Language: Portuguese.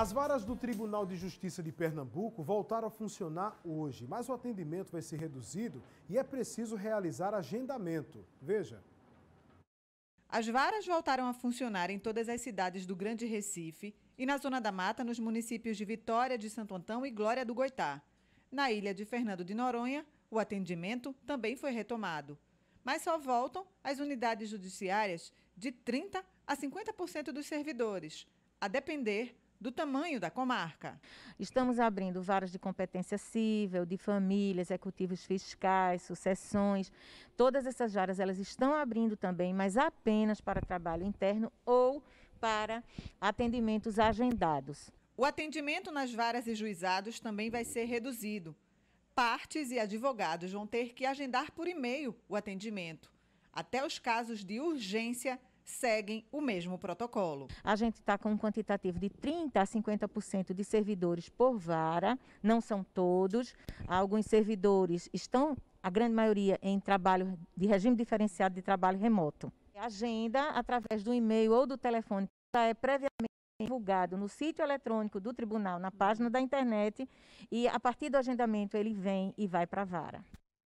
As varas do Tribunal de Justiça de Pernambuco voltaram a funcionar hoje, mas o atendimento vai ser reduzido e é preciso realizar agendamento. Veja. As varas voltaram a funcionar em todas as cidades do Grande Recife e na Zona da Mata, nos municípios de Vitória, de Santo Antão e Glória do Goitá. Na ilha de Fernando de Noronha, o atendimento também foi retomado. Mas só voltam as unidades judiciárias de 30% a 50% dos servidores, a depender do tamanho da comarca. Estamos abrindo varas de competência civil, de família, executivos fiscais, sucessões. Todas essas varas elas estão abrindo também, mas apenas para trabalho interno ou para atendimentos agendados. O atendimento nas varas e juizados também vai ser reduzido. Partes e advogados vão ter que agendar por e-mail o atendimento. Até os casos de urgência seguem o mesmo protocolo. A gente está com um quantitativo de 30% a 50% de servidores por vara, não são todos. Alguns servidores estão, a grande maioria, em trabalho de regime diferenciado de trabalho remoto. A agenda, através do e-mail ou do telefone, já é previamente divulgado no sítio eletrônico do tribunal, na página da internet, e a partir do agendamento ele vem e vai para a vara.